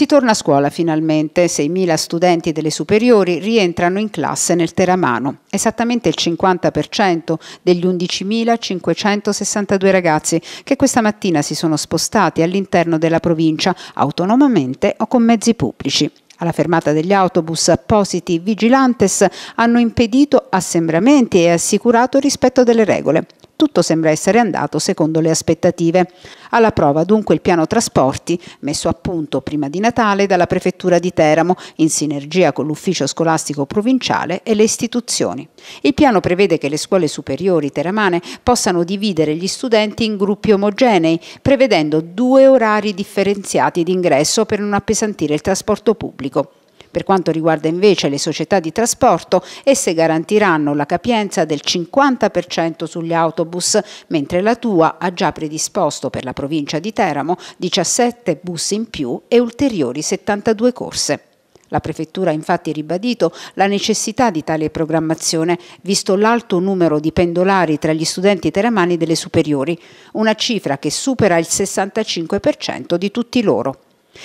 Si torna a scuola finalmente, 6.000 studenti delle superiori rientrano in classe nel Teramano, esattamente il 50% degli 11.562 ragazzi che questa mattina si sono spostati all'interno della provincia autonomamente o con mezzi pubblici. Alla fermata degli autobus, appositi Vigilantes hanno impedito assembramenti e assicurato rispetto delle regole. Tutto sembra essere andato secondo le aspettative. Alla prova dunque il piano trasporti, messo a punto prima di Natale dalla Prefettura di Teramo, in sinergia con l'Ufficio Scolastico Provinciale e le istituzioni. Il piano prevede che le scuole superiori teramane possano dividere gli studenti in gruppi omogenei, prevedendo due orari differenziati d'ingresso per non appesantire il trasporto pubblico. Per quanto riguarda invece le società di trasporto, esse garantiranno la capienza del 50% sugli autobus, mentre la Tua ha già predisposto per la provincia di Teramo 17 bus in più e ulteriori 72 corse. La Prefettura ha infatti ribadito la necessità di tale programmazione, visto l'alto numero di pendolari tra gli studenti teramani delle superiori, una cifra che supera il 65% di tutti loro.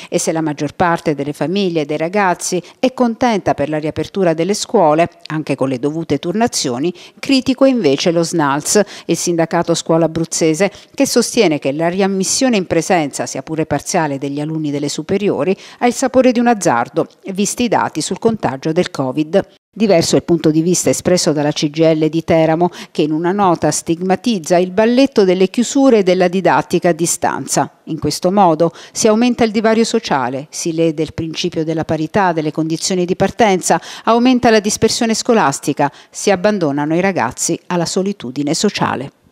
E se la maggior parte delle famiglie e dei ragazzi è contenta per la riapertura delle scuole, anche con le dovute turnazioni, critico invece lo SNALS, il sindacato scuola abruzzese, che sostiene che la riammissione in presenza, sia pure parziale, degli alunni delle superiori ha il sapore di un azzardo, visti i dati sul contagio del Covid. Diverso il punto di vista espresso dalla CGL di Teramo, che in una nota stigmatizza il balletto delle chiusure e della didattica a distanza. In questo modo si aumenta il divario sociale, si lede il principio della parità delle condizioni di partenza, aumenta la dispersione scolastica, si abbandonano i ragazzi alla solitudine sociale.